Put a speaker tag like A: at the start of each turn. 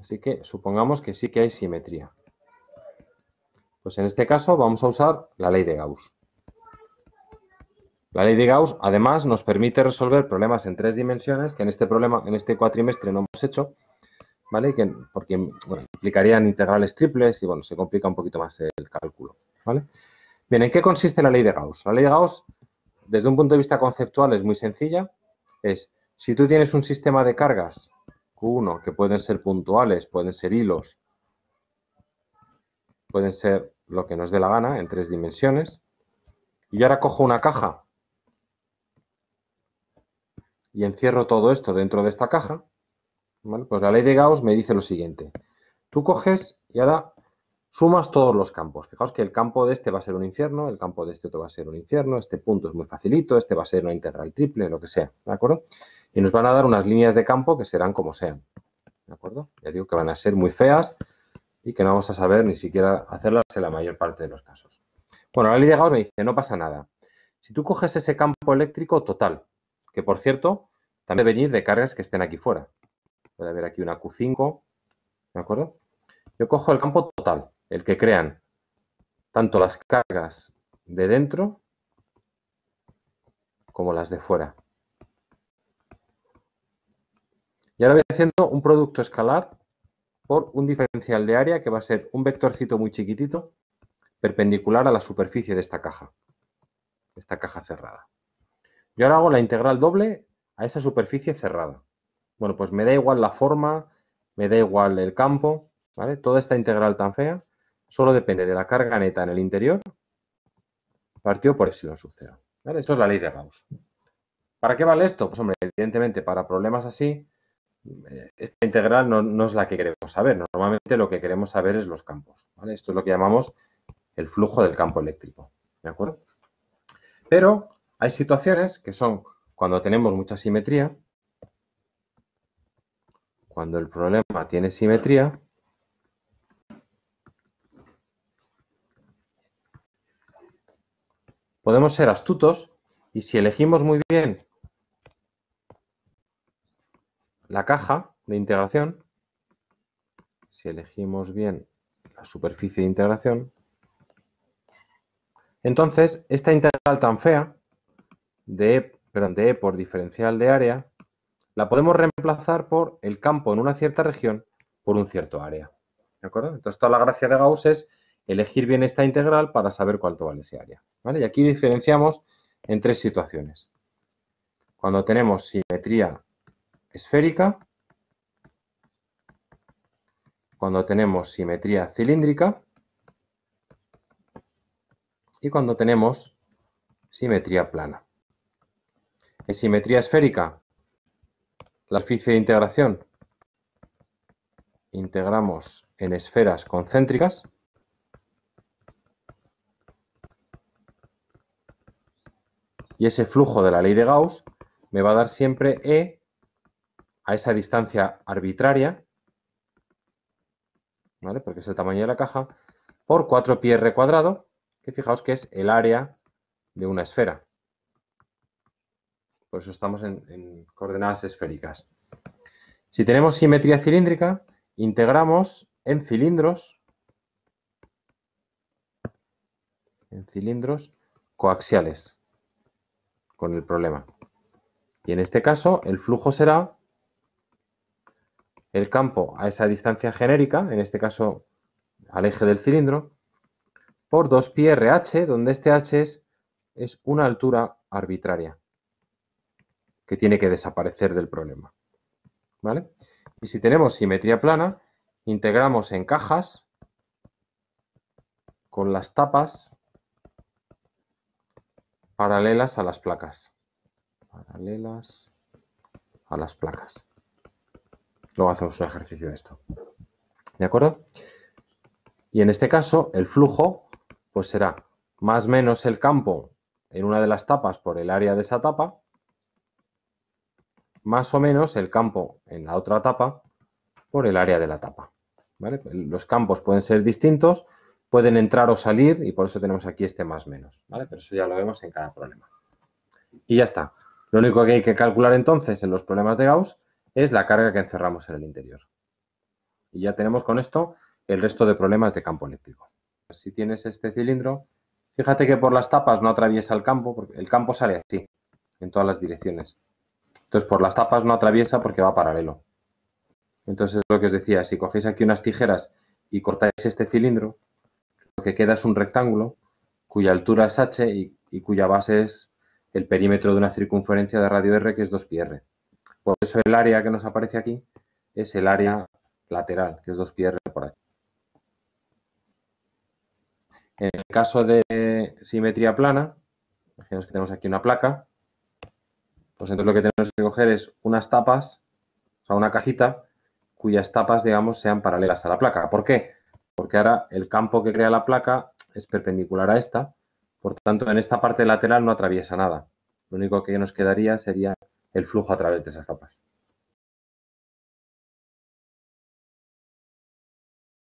A: Así que supongamos que sí que hay simetría. Pues en este caso vamos a usar la ley de Gauss. La ley de Gauss además nos permite resolver problemas en tres dimensiones, que en este problema, en este cuatrimestre no hemos hecho, ¿vale? porque implicarían integrales triples y bueno, se complica un poquito más el cálculo. ¿vale? Bien, ¿en qué consiste la ley de Gauss? La ley de Gauss, desde un punto de vista conceptual, es muy sencilla. Es si tú tienes un sistema de cargas q que pueden ser puntuales, pueden ser hilos, pueden ser lo que nos dé la gana en tres dimensiones. Y ahora cojo una caja y encierro todo esto dentro de esta caja. Pues la ley de Gauss me dice lo siguiente. Tú coges y ahora Sumas todos los campos. Fijaos que el campo de este va a ser un infierno, el campo de este otro va a ser un infierno, este punto es muy facilito, este va a ser una integral triple, lo que sea, ¿de acuerdo? Y nos van a dar unas líneas de campo que serán como sean, ¿de acuerdo? Ya digo que van a ser muy feas y que no vamos a saber ni siquiera hacerlas en la mayor parte de los casos. Bueno, la ley de Gauss me dice, no pasa nada. Si tú coges ese campo eléctrico total, que por cierto, también debe venir de cargas que estén aquí fuera. Puede haber aquí una Q5, ¿de acuerdo? Yo cojo el campo total, el que crean tanto las cargas de dentro como las de fuera. Y ahora voy haciendo un producto escalar por un diferencial de área que va a ser un vectorcito muy chiquitito perpendicular a la superficie de esta caja, esta caja cerrada. Yo ahora hago la integral doble a esa superficie cerrada. Bueno, pues me da igual la forma, me da igual el campo, ¿vale? Toda esta integral tan fea solo depende de la carga neta en el interior partido por epsilon sub 0. Esto es la ley de Gauss. ¿Para qué vale esto? Pues hombre, evidentemente para problemas así, eh, esta integral no, es la que queremos saber. Normalmente lo que queremos saber es los campos. Esto es lo que llamamos el flujo del campo eléctrico. ¿De acuerdo? Pero hay situaciones que son cuando tenemos mucha simetría, cuando el problema tiene simetría, Podemos ser astutos y si elegimos muy bien la caja de integración, si elegimos bien la superficie de integración, entonces esta integral tan fea de, E por diferencial de área la podemos reemplazar por el campo en una cierta región por un cierto área. ¿De acuerdo? Entonces toda la gracia de Gauss es elegir bien esta integral para saber cuánto vale ese área. Y aquí diferenciamos en tres situaciones. Cuando tenemos simetría esférica, cuando tenemos simetría cilíndrica y cuando tenemos simetría plana. En simetría esférica, la superficie de integración integramos en esferas concéntricas Y ese flujo de la ley de Gauss me va a dar siempre E a esa distancia arbitraria, ¿vale? Porque es el tamaño de la caja, por 4 pi r cuadrado, que fijaos que es el área de una esfera. Por eso estamos en, en coordenadas esféricas. Si tenemos simetría cilíndrica, integramos en cilindros, en cilindros coaxiales con el problema. Y en este caso, el flujo será el campo a esa distancia genérica, en este caso al eje del cilindro, por 2pi RH, donde este H es, una altura arbitraria que tiene que desaparecer del problema. Y si tenemos simetría plana, integramos en cajas con las tapas paralelas a las placas. Paralelas a las placas. Luego hacemos un ejercicio de esto. ¿De acuerdo? Y en este caso, el flujo pues será más o menos el campo en una de las tapas por el área de esa tapa, más o menos el campo en la otra tapa por el área de la tapa. ¿vale? Los campos pueden ser distintos, pueden entrar o salir y por eso tenemos aquí este más menos, ¿vale? Pero eso ya lo vemos en cada problema. Y ya está. Lo único que hay que calcular entonces en los problemas de Gauss es la carga que encerramos en el interior. Y ya tenemos con esto el resto de problemas de campo eléctrico. Si tienes este cilindro, fíjate que por las tapas no atraviesa el campo, porque el campo sale así, en todas las direcciones. Entonces, por las tapas no atraviesa porque va paralelo. Entonces, lo que os decía, si cogéis aquí unas tijeras y cortáis este cilindro, lo que queda es un rectángulo cuya altura es h y, cuya base es el perímetro de una circunferencia de radio r que es 2πr. Por eso el área que nos aparece aquí es el área lateral, que es 2πr por h En el caso de simetría plana, imaginemos que tenemos aquí una placa, pues entonces lo que tenemos que coger es unas tapas, o sea, una cajita, cuyas tapas, digamos, sean paralelas a la placa. ¿Por qué? porque ahora el campo que crea la placa es perpendicular a esta, por tanto en esta parte lateral no atraviesa nada. Lo único que nos quedaría sería el flujo a través de esas capas.